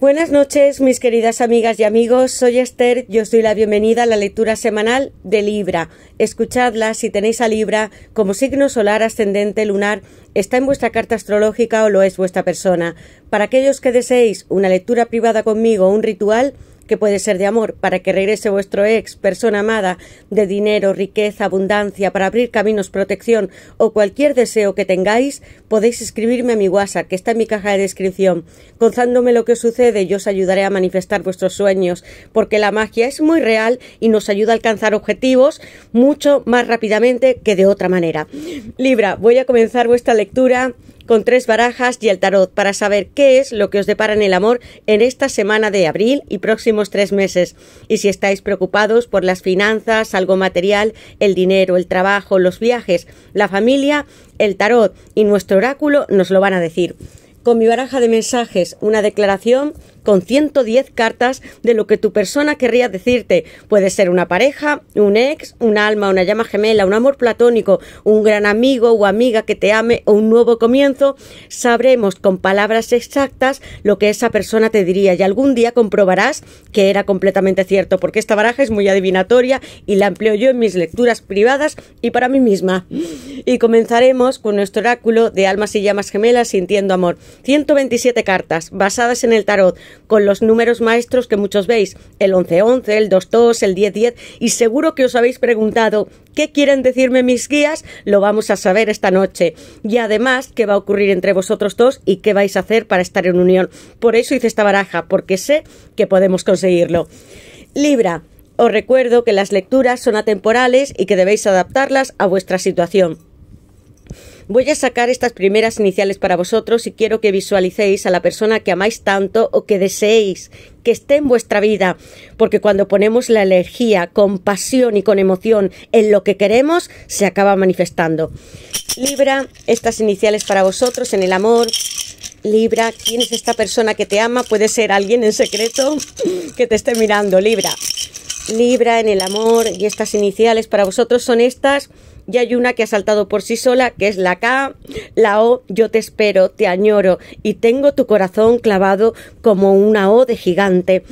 Buenas noches, mis queridas amigas y amigos. Soy Esther y os doy la bienvenida a la lectura semanal de Libra. Escuchadla si tenéis a Libra como signo solar ascendente lunar está en vuestra carta astrológica o lo es vuestra persona. Para aquellos que deseéis una lectura privada conmigo o un ritual, que puede ser de amor, para que regrese vuestro ex, persona amada, de dinero, riqueza, abundancia, para abrir caminos, protección o cualquier deseo que tengáis, podéis escribirme a mi WhatsApp, que está en mi caja de descripción. Contándome lo que sucede, yo os ayudaré a manifestar vuestros sueños, porque la magia es muy real y nos ayuda a alcanzar objetivos mucho más rápidamente que de otra manera. Libra, voy a comenzar vuestra lectura con tres barajas y el tarot para saber qué es lo que os depara en el amor en esta semana de abril y próximos tres meses. Y si estáis preocupados por las finanzas, algo material, el dinero, el trabajo, los viajes, la familia, el tarot y nuestro oráculo nos lo van a decir con mi baraja de mensajes, una declaración con 110 cartas de lo que tu persona querría decirte. Puede ser una pareja, un ex, un alma, una llama gemela, un amor platónico, un gran amigo o amiga que te ame o un nuevo comienzo. Sabremos con palabras exactas lo que esa persona te diría y algún día comprobarás que era completamente cierto, porque esta baraja es muy adivinatoria y la empleo yo en mis lecturas privadas y para mí misma. Y comenzaremos con nuestro oráculo de almas y llamas gemelas sintiendo amor. 127 cartas basadas en el tarot, con los números maestros que muchos veis, el 1111, -11, el 22, el 1010, y seguro que os habéis preguntado qué quieren decirme mis guías, lo vamos a saber esta noche. Y además, qué va a ocurrir entre vosotros dos y qué vais a hacer para estar en unión. Por eso hice esta baraja, porque sé que podemos conseguirlo. Libra, os recuerdo que las lecturas son atemporales y que debéis adaptarlas a vuestra situación. Voy a sacar estas primeras iniciales para vosotros y quiero que visualicéis a la persona que amáis tanto o que deseéis que esté en vuestra vida, porque cuando ponemos la energía con pasión y con emoción en lo que queremos, se acaba manifestando. Libra, estas iniciales para vosotros en el amor, Libra, ¿quién es esta persona que te ama? Puede ser alguien en secreto que te esté mirando, Libra. Libra en el amor y estas iniciales para vosotros son estas y hay una que ha saltado por sí sola, que es la K, la O, yo te espero, te añoro y tengo tu corazón clavado como una O de gigante.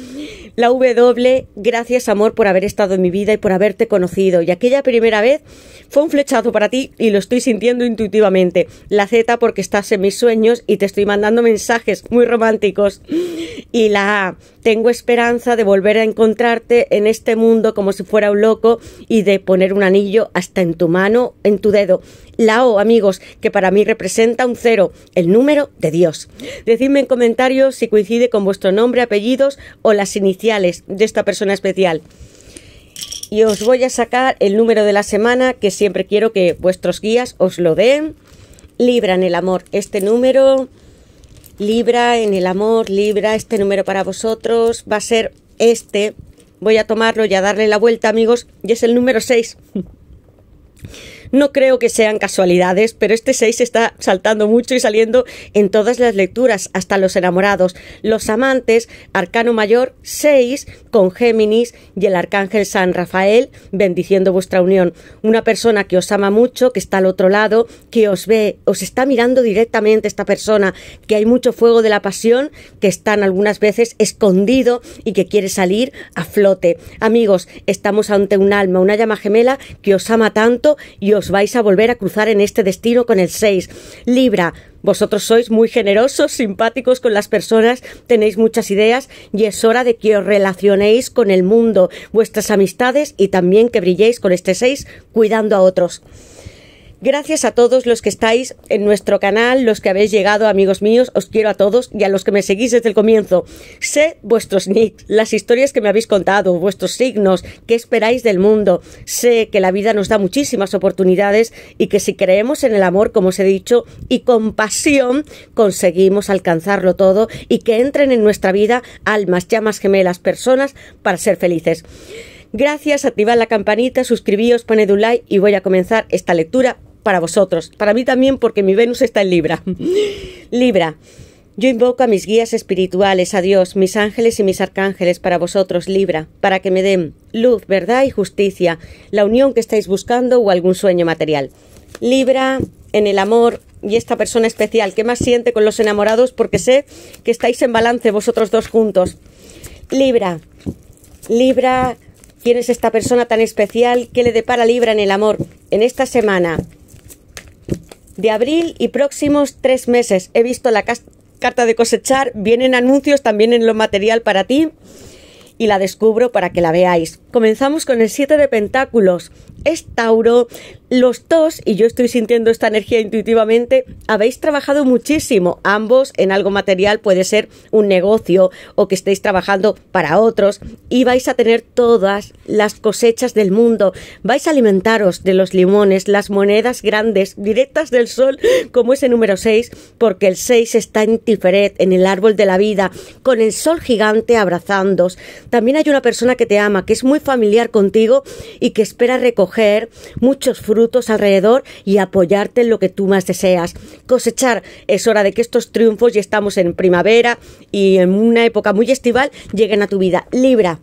La W, gracias amor por haber estado en mi vida y por haberte conocido. Y aquella primera vez fue un flechazo para ti y lo estoy sintiendo intuitivamente. La Z porque estás en mis sueños y te estoy mandando mensajes muy románticos. Y la A, tengo esperanza de volver a encontrarte en este mundo como si fuera un loco y de poner un anillo hasta en tu mano, en tu dedo. La O, amigos, que para mí representa un cero, el número de Dios. Decidme en comentarios si coincide con vuestro nombre, apellidos o las iniciales de esta persona especial y os voy a sacar el número de la semana que siempre quiero que vuestros guías os lo den. Libran el amor. Este número Libra en el amor, Libra, este número para vosotros va a ser este. Voy a tomarlo y a darle la vuelta, amigos, y es el número 6. No creo que sean casualidades, pero este 6 está saltando mucho y saliendo en todas las lecturas, hasta los enamorados, los amantes, Arcano Mayor 6 con Géminis y el Arcángel San Rafael bendiciendo vuestra unión. Una persona que os ama mucho, que está al otro lado, que os ve, os está mirando directamente esta persona, que hay mucho fuego de la pasión, que están algunas veces escondido y que quiere salir a flote. Amigos, estamos ante un alma, una llama gemela que os ama tanto y os vais a volver a cruzar en este destino con el 6. Libra, vosotros sois muy generosos, simpáticos con las personas, tenéis muchas ideas y es hora de que os relacionéis con el mundo, vuestras amistades y también que brilléis con este 6 cuidando a otros. Gracias a todos los que estáis en nuestro canal, los que habéis llegado, amigos míos, os quiero a todos y a los que me seguís desde el comienzo. Sé vuestros nicks, las historias que me habéis contado, vuestros signos, qué esperáis del mundo. Sé que la vida nos da muchísimas oportunidades y que si creemos en el amor, como os he dicho, y con pasión, conseguimos alcanzarlo todo y que entren en nuestra vida almas, llamas gemelas, personas para ser felices. Gracias, activad la campanita, suscribíos, poned un like y voy a comenzar esta lectura para vosotros, para mí también porque mi Venus está en Libra. Libra. Yo invoco a mis guías espirituales, a Dios, mis ángeles y mis arcángeles para vosotros, Libra, para que me den luz, verdad y justicia, la unión que estáis buscando o algún sueño material. Libra, en el amor y esta persona especial, ¿qué más siente con los enamorados? Porque sé que estáis en balance vosotros dos juntos. Libra, Libra, ¿quién es esta persona tan especial? ¿Qué le depara Libra en el amor en esta semana? de abril y próximos tres meses. He visto la carta de cosechar, vienen anuncios también en lo material para ti y la descubro para que la veáis. Comenzamos con el 7 de Pentáculos. Es Tauro. Los dos, y yo estoy sintiendo esta energía intuitivamente, habéis trabajado muchísimo, ambos en algo material, puede ser un negocio o que estéis trabajando para otros, y vais a tener todas las cosechas del mundo. Vais a alimentaros de los limones, las monedas grandes, directas del sol, como ese número 6, porque el 6 está en Tiferet, en el árbol de la vida, con el sol gigante abrazándos también hay una persona que te ama, que es muy familiar contigo y que espera recoger muchos frutos alrededor y apoyarte en lo que tú más deseas. Cosechar es hora de que estos triunfos, y estamos en primavera y en una época muy estival, lleguen a tu vida. Libra,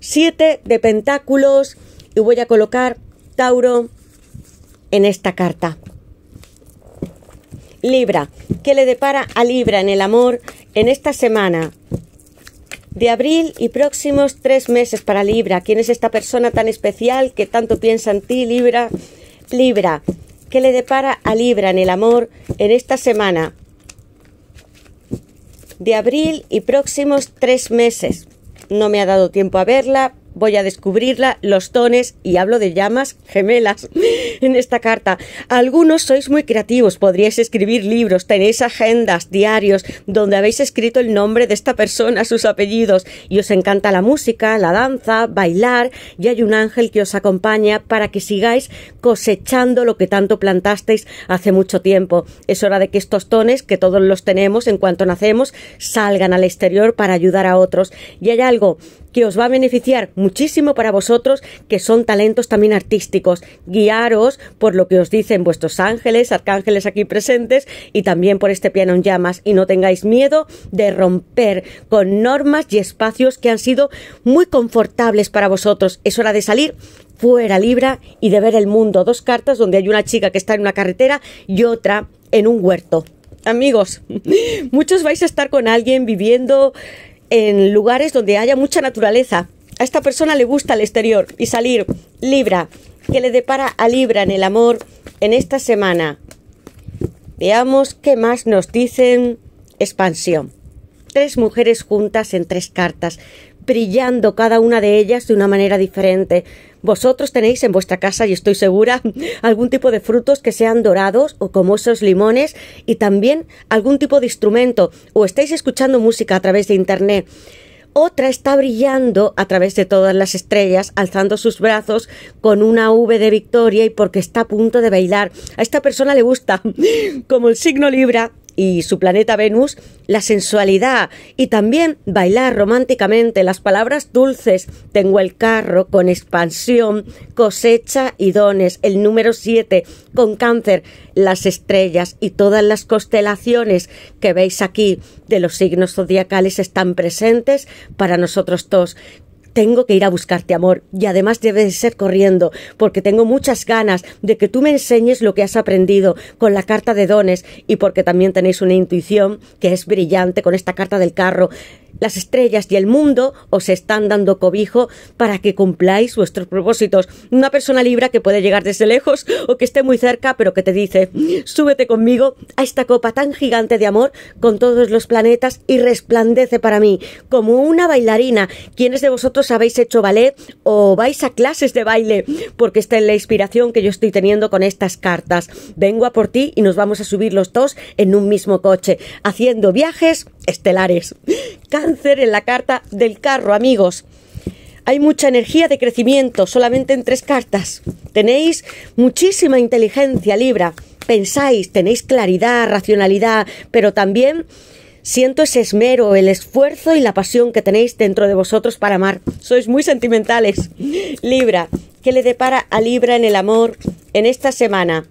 siete de pentáculos y voy a colocar Tauro en esta carta. Libra, ¿qué le depara a Libra en el amor en esta semana? de abril y próximos tres meses para Libra. ¿Quién es esta persona tan especial que tanto piensa en ti, Libra? Libra, ¿qué le depara a Libra en el amor en esta semana? De abril y próximos tres meses. No me ha dado tiempo a verla, voy a descubrirla, los tones, y hablo de llamas gemelas en esta carta. Algunos sois muy creativos, podríais escribir libros, tenéis agendas, diarios, donde habéis escrito el nombre de esta persona, sus apellidos, y os encanta la música, la danza, bailar, y hay un ángel que os acompaña para que sigáis cosechando lo que tanto plantasteis hace mucho tiempo. Es hora de que estos tones, que todos los tenemos en cuanto nacemos, salgan al exterior para ayudar a otros. Y hay algo que os va a beneficiar muchísimo para vosotros, que son talentos también artísticos. Guiaros por lo que os dicen vuestros ángeles, arcángeles aquí presentes y también por este piano en llamas. Y no tengáis miedo de romper con normas y espacios que han sido muy confortables para vosotros. Es hora de salir fuera Libra y de ver el mundo. Dos cartas donde hay una chica que está en una carretera y otra en un huerto amigos, muchos vais a estar con alguien viviendo en lugares donde haya mucha naturaleza. A esta persona le gusta el exterior y salir. Libra, que le depara a Libra en el amor en esta semana? Veamos qué más nos dicen expansión. Tres mujeres juntas en tres cartas brillando cada una de ellas de una manera diferente. Vosotros tenéis en vuestra casa, y estoy segura, algún tipo de frutos que sean dorados o como esos limones y también algún tipo de instrumento o estáis escuchando música a través de Internet. Otra está brillando a través de todas las estrellas, alzando sus brazos con una V de victoria y porque está a punto de bailar. A esta persona le gusta, como el signo Libra, y su planeta Venus, la sensualidad y también bailar románticamente las palabras dulces. Tengo el carro con expansión, cosecha y dones, el número 7 con cáncer, las estrellas y todas las constelaciones que veis aquí de los signos zodiacales están presentes para nosotros todos tengo que ir a buscarte amor y además debes ser corriendo, porque tengo muchas ganas de que tú me enseñes lo que has aprendido con la carta de dones y porque también tenéis una intuición que es brillante con esta carta del carro las estrellas y el mundo os están dando cobijo para que cumpláis vuestros propósitos. Una persona libra que puede llegar desde lejos o que esté muy cerca, pero que te dice, súbete conmigo a esta copa tan gigante de amor con todos los planetas y resplandece para mí como una bailarina. ¿Quiénes de vosotros habéis hecho ballet o vais a clases de baile? Porque está en la inspiración que yo estoy teniendo con estas cartas. Vengo a por ti y nos vamos a subir los dos en un mismo coche, haciendo viajes estelares. Cáncer en la carta del carro, amigos. Hay mucha energía de crecimiento solamente en tres cartas. Tenéis muchísima inteligencia libra. Pensáis, tenéis claridad, racionalidad, pero también siento ese esmero, el esfuerzo y la pasión que tenéis dentro de vosotros para amar. Sois muy sentimentales. Libra, ¿qué le depara a Libra en el amor en esta semana?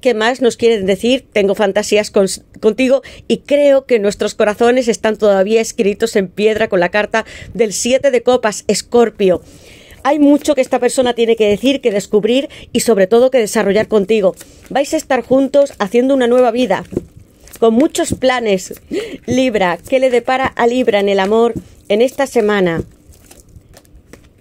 ¿Qué más nos quieren decir? Tengo fantasías contigo y creo que nuestros corazones están todavía escritos en piedra con la carta del siete de copas, Escorpio. Hay mucho que esta persona tiene que decir, que descubrir y sobre todo que desarrollar contigo. Vais a estar juntos haciendo una nueva vida, con muchos planes. Libra, ¿qué le depara a Libra en el amor en esta semana?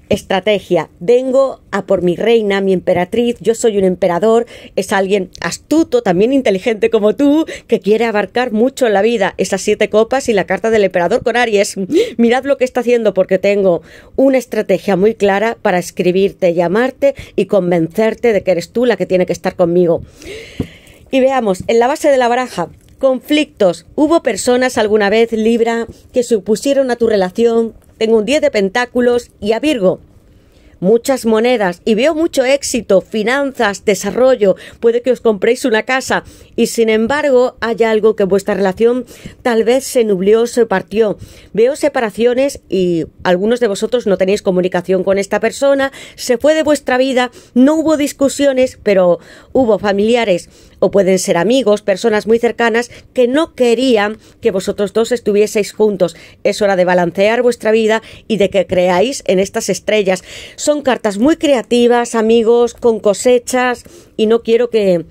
estrategia. Vengo a por mi reina, mi emperatriz, yo soy un emperador, es alguien astuto, también inteligente como tú, que quiere abarcar mucho en la vida. Esas siete copas y la carta del emperador con Aries. Mirad lo que está haciendo porque tengo una estrategia muy clara para escribirte, llamarte y convencerte de que eres tú la que tiene que estar conmigo. Y veamos, en la base de la baraja, conflictos. ¿Hubo personas alguna vez, Libra, que supusieron a tu relación, tengo un 10 de pentáculos y a Virgo muchas monedas y veo mucho éxito, finanzas, desarrollo, puede que os compréis una casa y sin embargo hay algo que vuestra relación tal vez se nublió, se partió. Veo separaciones y algunos de vosotros no tenéis comunicación con esta persona, se fue de vuestra vida, no hubo discusiones, pero hubo familiares o pueden ser amigos, personas muy cercanas que no querían que vosotros dos estuvieseis juntos. Es hora de balancear vuestra vida y de que creáis en estas estrellas. Son cartas muy creativas, amigos, con cosechas y no quiero que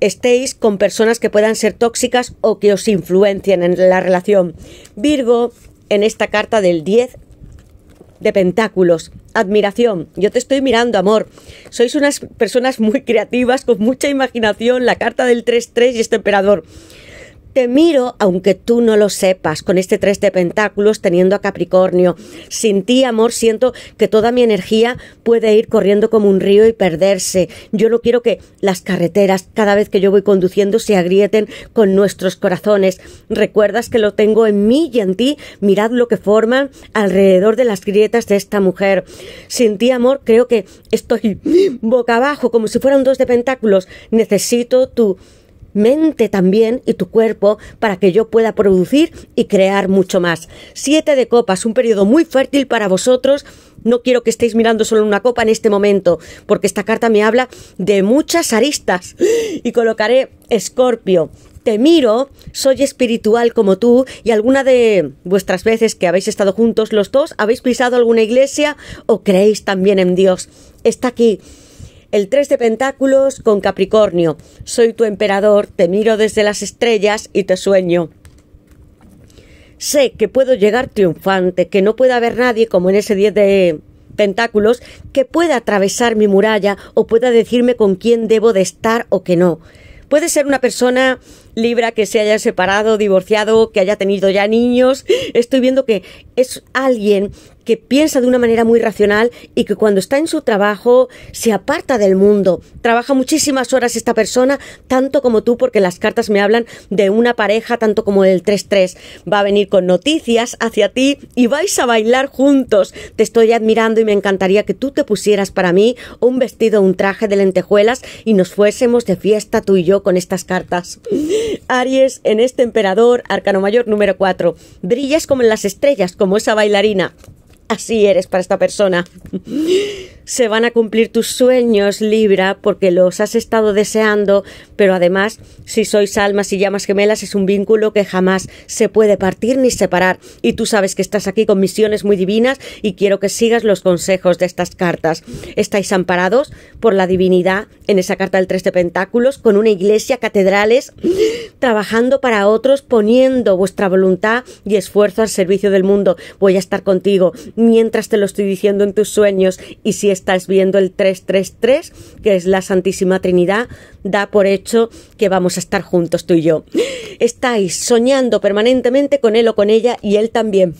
estéis con personas que puedan ser tóxicas o que os influencien en la relación. Virgo, en esta carta del 10 de Pentáculos admiración. Yo te estoy mirando, amor. Sois unas personas muy creativas, con mucha imaginación, la carta del 3-3 y este emperador. Te miro aunque tú no lo sepas, con este tres de pentáculos teniendo a Capricornio. Sin ti, amor, siento que toda mi energía puede ir corriendo como un río y perderse. Yo no quiero que las carreteras, cada vez que yo voy conduciendo, se agrieten con nuestros corazones. Recuerdas que lo tengo en mí y en ti. Mirad lo que forman alrededor de las grietas de esta mujer. Sin ti, amor, creo que estoy boca abajo, como si fueran dos de pentáculos. Necesito tu mente también y tu cuerpo para que yo pueda producir y crear mucho más. Siete de copas, un periodo muy fértil para vosotros. No quiero que estéis mirando solo una copa en este momento, porque esta carta me habla de muchas aristas. Y colocaré Escorpio. Te miro, soy espiritual como tú y alguna de vuestras veces que habéis estado juntos los dos, habéis pisado alguna iglesia o creéis también en Dios. Está aquí el 3 de Pentáculos con Capricornio. Soy tu emperador, te miro desde las estrellas y te sueño. Sé que puedo llegar triunfante, que no pueda haber nadie como en ese 10 de Pentáculos que pueda atravesar mi muralla o pueda decirme con quién debo de estar o que no. Puede ser una persona libra que se haya separado, divorciado, que haya tenido ya niños. Estoy viendo que es alguien que piensa de una manera muy racional y que cuando está en su trabajo se aparta del mundo. Trabaja muchísimas horas esta persona, tanto como tú, porque las cartas me hablan de una pareja, tanto como el 3-3. Va a venir con noticias hacia ti y vais a bailar juntos. Te estoy admirando y me encantaría que tú te pusieras para mí un vestido, un traje de lentejuelas y nos fuésemos de fiesta tú y yo con estas cartas. Aries, en este emperador, arcano mayor número 4, brillas como en las estrellas, como esa bailarina así eres para esta persona se van a cumplir tus sueños, Libra, porque los has estado deseando, pero además, si sois almas y llamas gemelas, es un vínculo que jamás se puede partir ni separar. Y tú sabes que estás aquí con misiones muy divinas y quiero que sigas los consejos de estas cartas. Estáis amparados por la divinidad en esa carta del Tres de Pentáculos, con una iglesia, catedrales, trabajando para otros, poniendo vuestra voluntad y esfuerzo al servicio del mundo. Voy a estar contigo mientras te lo estoy diciendo en tus sueños y si estás viendo el 333, que es la Santísima Trinidad, da por hecho que vamos a estar juntos tú y yo. Estáis soñando permanentemente con él o con ella y él también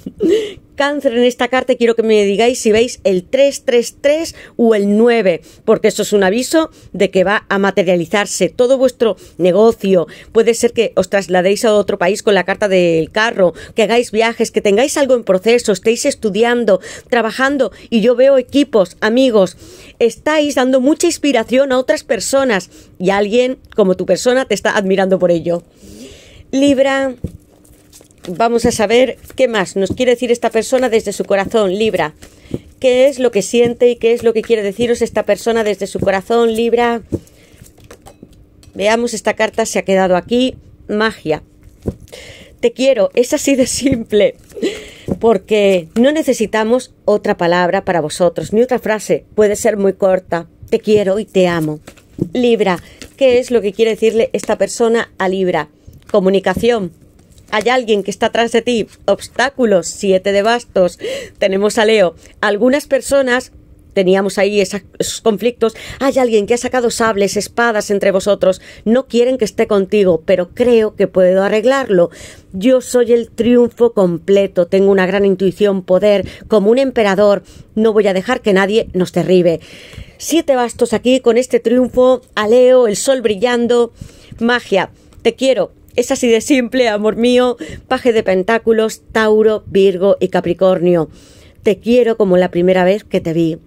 cáncer en esta carta, quiero que me digáis si veis el 333 o el 9, porque eso es un aviso de que va a materializarse todo vuestro negocio. Puede ser que os trasladéis a otro país con la carta del carro, que hagáis viajes, que tengáis algo en proceso, estéis estudiando, trabajando y yo veo equipos, amigos, estáis dando mucha inspiración a otras personas y alguien como tu persona te está admirando por ello. Libra, vamos a saber qué más nos quiere decir esta persona desde su corazón, Libra. ¿Qué es lo que siente y qué es lo que quiere deciros esta persona desde su corazón, Libra? Veamos, esta carta se ha quedado aquí. Magia. Te quiero, es así de simple. Porque no necesitamos otra palabra para vosotros, ni otra frase. Puede ser muy corta. Te quiero y te amo. Libra, ¿qué es lo que quiere decirle esta persona a Libra? Comunicación, hay alguien que está tras de ti, obstáculos, siete de bastos, tenemos a Leo. Algunas personas teníamos ahí esos conflictos. Hay alguien que ha sacado sables, espadas entre vosotros. No quieren que esté contigo, pero creo que puedo arreglarlo. Yo soy el triunfo completo. Tengo una gran intuición, poder, como un emperador. No voy a dejar que nadie nos derribe. Siete bastos aquí con este triunfo. ...a Leo, el sol brillando. Magia. Te quiero, es así de simple, amor mío. Paje de Pentáculos, Tauro, Virgo y Capricornio. Te quiero como la primera vez que te vi,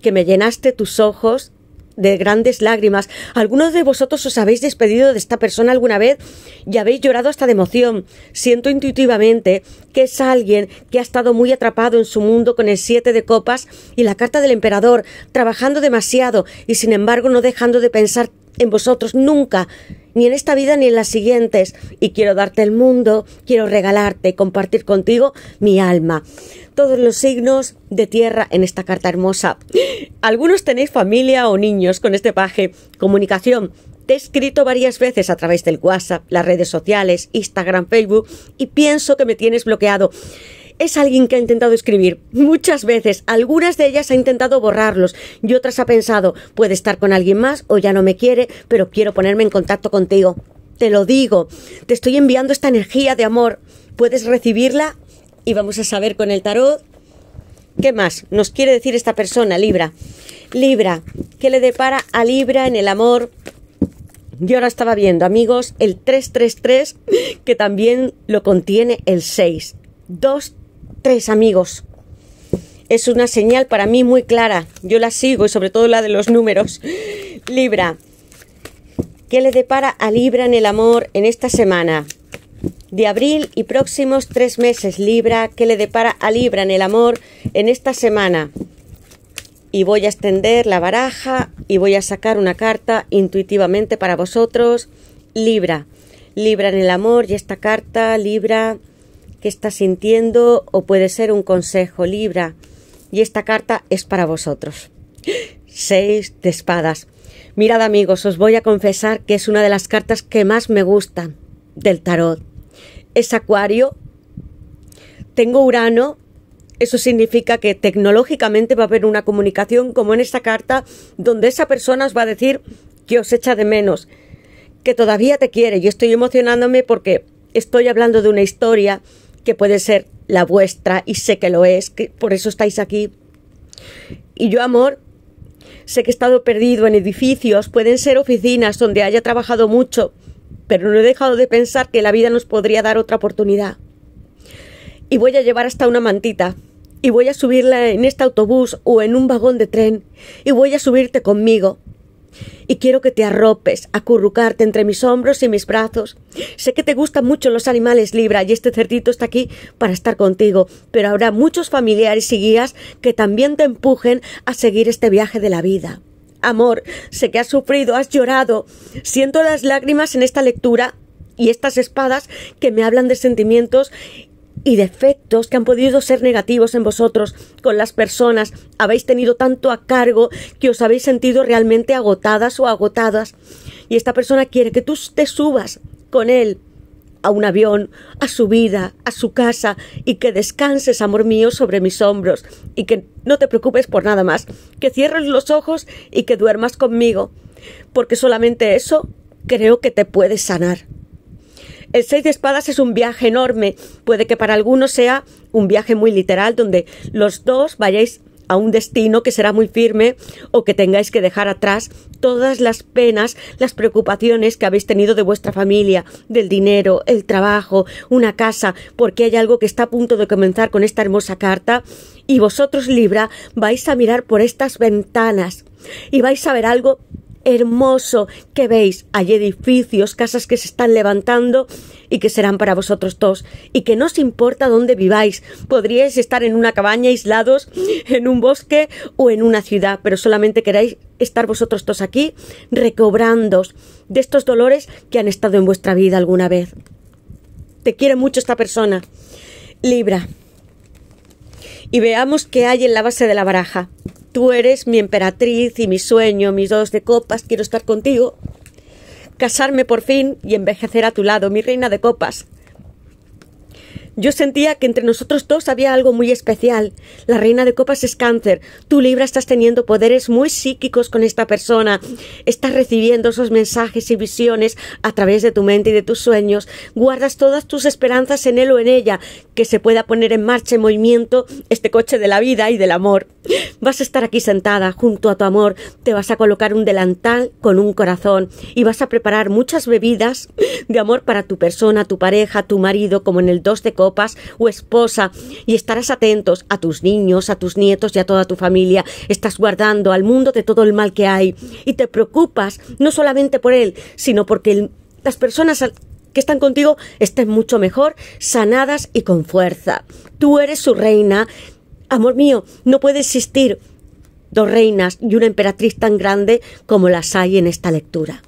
que me llenaste tus ojos de grandes lágrimas. Algunos de vosotros os habéis despedido de esta persona alguna vez y habéis llorado hasta de emoción. Siento intuitivamente que es alguien que ha estado muy atrapado en su mundo con el siete de copas y la carta del emperador, trabajando demasiado y sin embargo no dejando de pensar en vosotros nunca ni en esta vida ni en las siguientes, y quiero darte el mundo, quiero regalarte y compartir contigo mi alma. Todos los signos de tierra en esta carta hermosa. Algunos tenéis familia o niños con este paje. Comunicación, te he escrito varias veces a través del WhatsApp, las redes sociales, Instagram, Facebook y pienso que me tienes bloqueado es alguien que ha intentado escribir muchas veces, algunas de ellas ha intentado borrarlos y otras ha pensado, puede estar con alguien más o ya no me quiere, pero quiero ponerme en contacto contigo. Te lo digo, te estoy enviando esta energía de amor, puedes recibirla y vamos a saber con el tarot qué más nos quiere decir esta persona, Libra. Libra, ¿qué le depara a Libra en el amor? Yo ahora estaba viendo, amigos, el 333, que también lo contiene el 6. Dos tres amigos. Es una señal para mí muy clara. Yo la sigo y sobre todo la de los números. Libra. ¿Qué le depara a Libra en el amor en esta semana? De abril y próximos tres meses, Libra. ¿Qué le depara a Libra en el amor en esta semana? y voy a extender la baraja y voy a sacar una carta intuitivamente para vosotros. Libra. Libra en el amor y esta carta, Libra que está sintiendo o puede ser un consejo Libra. Y esta carta es para vosotros. Seis de espadas. Mirad amigos, os voy a confesar que es una de las cartas que más me gusta del tarot. Es Acuario. Tengo Urano. Eso significa que tecnológicamente va a haber una comunicación como en esta carta donde esa persona os va a decir que os echa de menos, que todavía te quiere. y estoy emocionándome porque estoy hablando de una historia que puede ser la vuestra y sé que lo es, que por eso estáis aquí. Y yo, amor, sé que he estado perdido en edificios, pueden ser oficinas donde haya trabajado mucho, pero no he dejado de pensar que la vida nos podría dar otra oportunidad. Y voy a llevar hasta una mantita, y voy a subirla en este autobús o en un vagón de tren, y voy a subirte conmigo, y quiero que te arropes, acurrucarte entre mis hombros y mis brazos. Sé que te gustan mucho los animales, Libra, y este cerdito está aquí para estar contigo, pero habrá muchos familiares y guías que también te empujen a seguir este viaje de la vida. Amor, sé que has sufrido, has llorado. Siento las lágrimas en esta lectura y estas espadas que me hablan de sentimientos y defectos que han podido ser negativos en vosotros con las personas. Habéis tenido tanto a cargo que os habéis sentido realmente agotadas o agotadas. Y esta persona quiere que tú te subas con él a un avión, a su vida, a su casa, y que descanses, amor mío, sobre mis hombros, y que no te preocupes por nada más, que cierres los ojos y que duermas conmigo, porque solamente eso creo que te puede sanar. El Seis de Espadas es un viaje enorme. Puede que para algunos sea un viaje muy literal, donde los dos vayáis a un destino que será muy firme o que tengáis que dejar atrás todas las penas, las preocupaciones que habéis tenido de vuestra familia, del dinero, el trabajo, una casa, porque hay algo que está a punto de comenzar con esta hermosa carta y vosotros Libra vais a mirar por estas ventanas y vais a ver algo hermoso que veis. Hay edificios, casas que se están levantando y que serán para vosotros todos. Y que no os importa dónde viváis. Podríais estar en una cabaña, aislados, en un bosque o en una ciudad, pero solamente queráis estar vosotros todos aquí recobrando de estos dolores que han estado en vuestra vida alguna vez. Te quiere mucho esta persona. Libra. Y veamos qué hay en la base de la baraja. Tú eres mi emperatriz y mi sueño, mis dos de copas, quiero estar contigo, casarme por fin y envejecer a tu lado, mi reina de copas. Yo sentía que entre nosotros dos había algo muy especial. La reina de copas es cáncer. Tú, Libra, estás teniendo poderes muy psíquicos con esta persona. Estás recibiendo esos mensajes y visiones a través de tu mente y de tus sueños. Guardas todas tus esperanzas en él o en ella, que se pueda poner en marcha, y movimiento, este coche de la vida y del amor. Vas a estar aquí sentada, junto a tu amor. Te vas a colocar un delantal con un corazón y vas a preparar muchas bebidas de amor para tu persona, tu pareja, tu marido, como en el 2 de copas o esposa y estarás atentos a tus niños, a tus nietos y a toda tu familia. Estás guardando al mundo de todo el mal que hay y te preocupas no solamente por él, sino porque las personas que están contigo estén mucho mejor, sanadas y con fuerza. Tú eres su reina. Amor mío, no puede existir dos reinas y una emperatriz tan grande como las hay en esta lectura.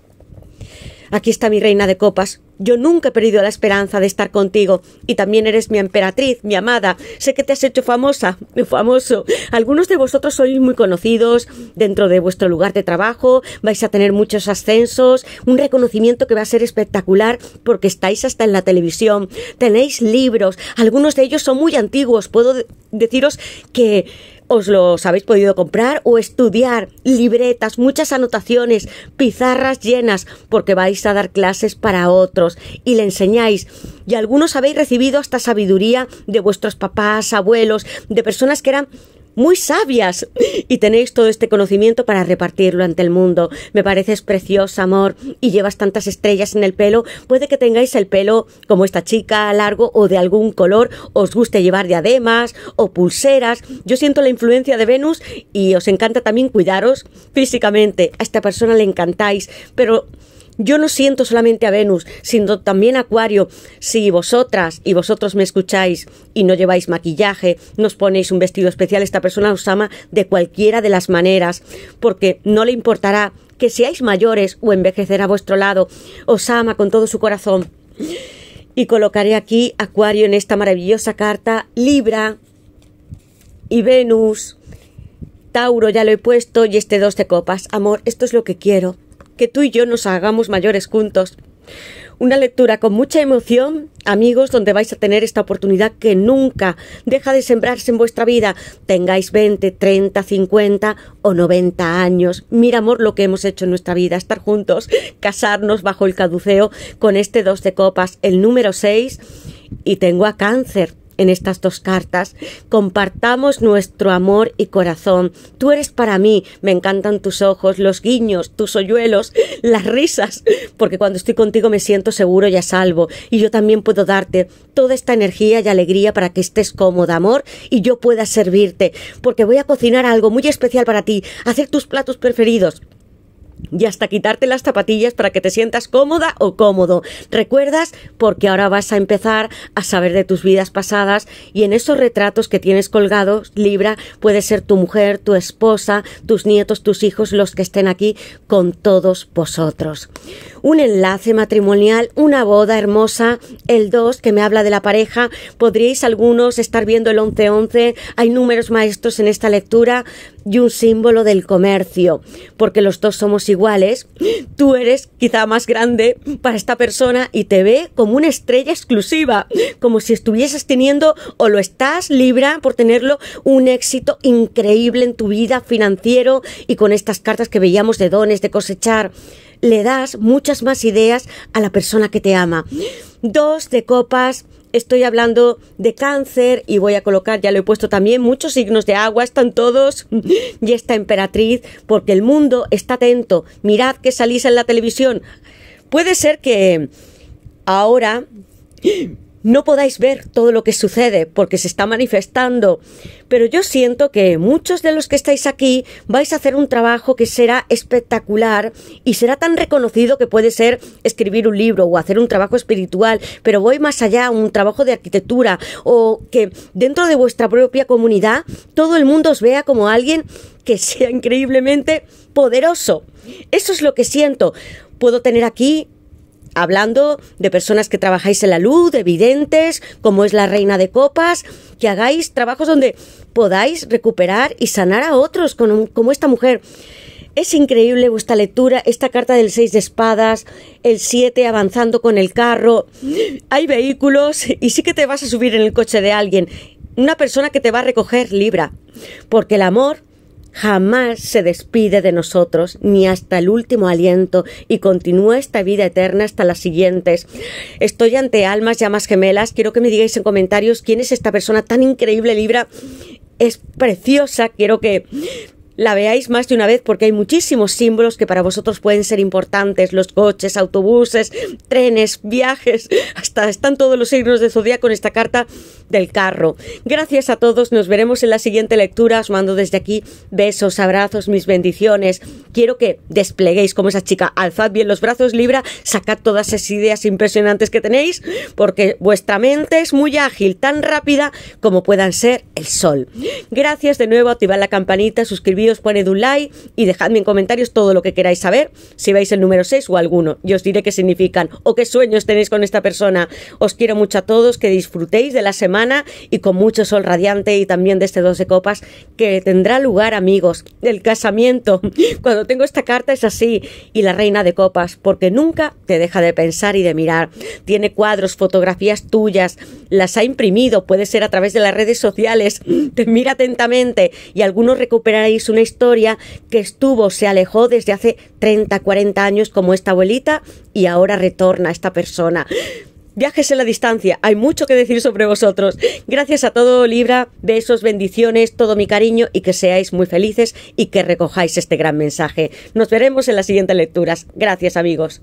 Aquí está mi reina de copas. Yo nunca he perdido la esperanza de estar contigo. Y también eres mi emperatriz, mi amada. Sé que te has hecho famosa, famoso. Algunos de vosotros sois muy conocidos dentro de vuestro lugar de trabajo. Vais a tener muchos ascensos, un reconocimiento que va a ser espectacular porque estáis hasta en la televisión. Tenéis libros. Algunos de ellos son muy antiguos. Puedo deciros que os los habéis podido comprar o estudiar, libretas, muchas anotaciones, pizarras llenas, porque vais a dar clases para otros y le enseñáis. Y algunos habéis recibido hasta sabiduría de vuestros papás, abuelos, de personas que eran muy sabias y tenéis todo este conocimiento para repartirlo ante el mundo. Me pareces preciosa, amor, y llevas tantas estrellas en el pelo. Puede que tengáis el pelo como esta chica, largo o de algún color, os guste llevar diademas o pulseras. Yo siento la influencia de Venus y os encanta también cuidaros físicamente. A esta persona le encantáis, pero yo no siento solamente a Venus, sino también a Acuario. Si vosotras y vosotros me escucháis y no lleváis maquillaje, nos ponéis un vestido especial, esta persona os ama de cualquiera de las maneras, porque no le importará que seáis mayores o envejecer a vuestro lado, os ama con todo su corazón. Y colocaré aquí Acuario en esta maravillosa carta, Libra y Venus. Tauro ya lo he puesto y este dos de copas. Amor, esto es lo que quiero que tú y yo nos hagamos mayores juntos. Una lectura con mucha emoción, amigos, donde vais a tener esta oportunidad que nunca deja de sembrarse en vuestra vida. Tengáis 20, 30, 50 o 90 años. Mira, amor, lo que hemos hecho en nuestra vida, estar juntos, casarnos bajo el caduceo con este dos de copas, el número 6. Y tengo a cáncer en estas dos cartas. Compartamos nuestro amor y corazón. Tú eres para mí, me encantan tus ojos, los guiños, tus hoyuelos, las risas, porque cuando estoy contigo me siento seguro y a salvo. Y yo también puedo darte toda esta energía y alegría para que estés cómoda, amor, y yo pueda servirte, porque voy a cocinar algo muy especial para ti, hacer tus platos preferidos y hasta quitarte las zapatillas para que te sientas cómoda o cómodo. ¿Recuerdas? Porque ahora vas a empezar a saber de tus vidas pasadas y en esos retratos que tienes colgados, Libra, puede ser tu mujer, tu esposa, tus nietos, tus hijos, los que estén aquí con todos vosotros un enlace matrimonial, una boda hermosa, el 2 que me habla de la pareja, podríais algunos estar viendo el 11-11, hay números maestros en esta lectura y un símbolo del comercio, porque los dos somos iguales, tú eres quizá más grande para esta persona y te ve como una estrella exclusiva, como si estuvieses teniendo o lo estás libra por tenerlo un éxito increíble en tu vida financiero y con estas cartas que veíamos de dones, de cosechar le das muchas más ideas a la persona que te ama. Dos de copas, estoy hablando de cáncer y voy a colocar, ya lo he puesto también, muchos signos de agua, están todos, y esta emperatriz, porque el mundo está atento, mirad que salís en la televisión. Puede ser que ahora no podáis ver todo lo que sucede porque se está manifestando, pero yo siento que muchos de los que estáis aquí vais a hacer un trabajo que será espectacular y será tan reconocido que puede ser escribir un libro o hacer un trabajo espiritual, pero voy más allá, un trabajo de arquitectura o que dentro de vuestra propia comunidad todo el mundo os vea como alguien que sea increíblemente poderoso. Eso es lo que siento. Puedo tener aquí hablando de personas que trabajáis en la luz, de videntes, como es la reina de copas, que hagáis trabajos donde podáis recuperar y sanar a otros, como, como esta mujer. Es increíble vuestra lectura, esta carta del 6 de espadas, el 7 avanzando con el carro. Hay vehículos y sí que te vas a subir en el coche de alguien, una persona que te va a recoger Libra, porque el amor jamás se despide de nosotros, ni hasta el último aliento, y continúa esta vida eterna hasta las siguientes. Estoy ante almas, llamas gemelas. Quiero que me digáis en comentarios quién es esta persona tan increíble, Libra. Es preciosa, quiero que la veáis más de una vez porque hay muchísimos símbolos que para vosotros pueden ser importantes, los coches, autobuses, trenes, viajes, hasta están todos los signos de zodíaco con esta carta del carro. Gracias a todos, nos veremos en la siguiente lectura, os mando desde aquí besos, abrazos, mis bendiciones. Quiero que despleguéis como esa chica, alzad bien los brazos, Libra, sacad todas esas ideas impresionantes que tenéis porque vuestra mente es muy ágil, tan rápida como puedan ser el sol. Gracias de nuevo, activar la campanita, suscribiros os poned un like y dejadme en comentarios todo lo que queráis saber, si veis el número 6 o alguno, y os diré qué significan o qué sueños tenéis con esta persona. Os quiero mucho a todos, que disfrutéis de la semana y con mucho sol radiante y también de este 12 copas que tendrá lugar, amigos, el casamiento. Cuando tengo esta carta es así, y la reina de copas, porque nunca te deja de pensar y de mirar. Tiene cuadros, fotografías tuyas, las ha imprimido, puede ser a través de las redes sociales, te mira atentamente y algunos recuperaréis su una historia que estuvo, se alejó desde hace 30, 40 años como esta abuelita y ahora retorna esta persona. Viajes en la distancia, hay mucho que decir sobre vosotros. Gracias a todo, Libra, besos, bendiciones, todo mi cariño y que seáis muy felices y que recojáis este gran mensaje. Nos veremos en las siguientes lecturas. Gracias, amigos.